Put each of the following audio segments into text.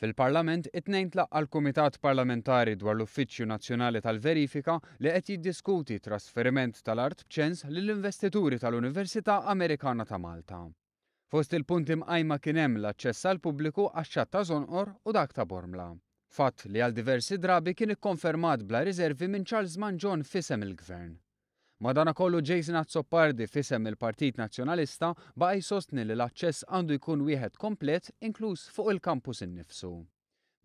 Fil-Parlament, it-nejn tlaqqa l-Kumitat Parlamentari dwar l-Uffiċċju Nazzjonali tal-Verifika li qed jiddiskuti trasferiment tal-art b'ċens lill-investituri tal-Università Amerikana ta' Malta. Fost il-punti mqajma kien hemm l-aċċess għal pubbliku għax-xatt ta' Zonqor u dak ta' Bormla. Fatt li għal diversi drabi kien ikkonfermat bla riservi minn Charles Mann fisem il-Gvern. Madana kollu Jason Azzopardi fisem il-Partit Nazzjonalista baqa jsostni li l-aċċess għandu jkun wieħed komplet inkluż fuq il-kampus innifsu.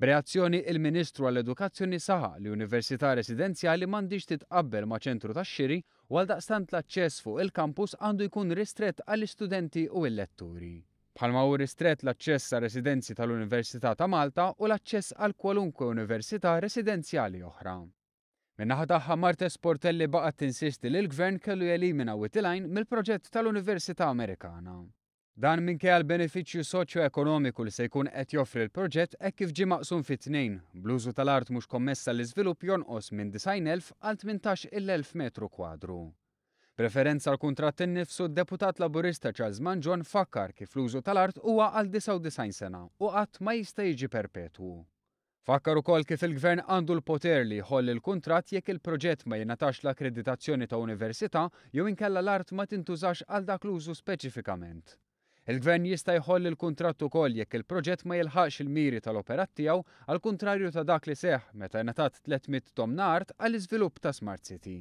B'reazzjoni il-Ministru għall-Edukazzjoni saħa li Università Residenzjali m'għandix titqabbel ma' ċentru tax-xiri u għal daqstant l-aċċess fuq il-kampus għandu jkun ristret għall-istudenti u l-letturi. Bħalma u ristret l-aċċess għal residenzi tal-Università ta' Malta u l-aċċess għal kwalunkwe università residenzjali oħra. Minnaħa tagħha Martes Portelli baqgħet tinsisti li l-gvern kellu jelimina Witilajn mill-proġett tal-Università Amerikana. Dan minkejja l-benefiċċju soċjo-ekonomiku li se jkun qed joffri l-proġett hekk kif ġie maqsum fit tnejn bluzu tal-art mhux kommessa l iżvilupp jonqos minn 90,000 għal 18,000 metru kwadru. Preferenza l kuntratt innifsu deputat laburista Charles Manjon fakkar kif l-użu tal-art huwa għal 99 sena u qatt ma jista' jiġi perpetwu. Fakkar ukoll kif il-gvern għandu l-poter li jħoll il kuntratt jekk il-proġett ma jingħatax l-akkreditazzjoni ta' università jew inkella l-art ma tintużax għal dak l-użu speċifikament. Il-gvern jista' jħolli il kuntratt ukoll jekk il-proġett ma jilħaqx il-miri tal-operat tiegħu għal kuntrarju ta' dak li seħ meta jnatat 300 tom art għall iżvilupp ta' Smart City.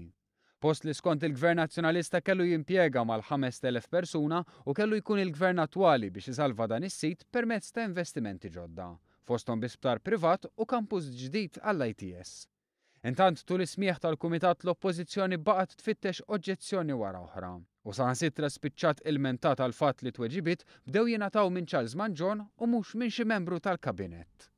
Post li skont il-gvern nazzjonalista kellu jimpjega mal-5,000 persuna u kellu jkun il-gvern attwali biex iżalva dan is-sit permezz ta' investimenti ġodda fostom bisptar privat u kampus ġdid għall-ITS. Intant tul ismieħ tal-Kumitat l-Oppożizzjoni baqgħet tfittex oġġezzjoni wara oħra. U saħansitra spiċċat il-mentat għal fatt li tweġibit bdew jingħataw minn Charles Manġon u mhux minn xi membru tal-kabinet.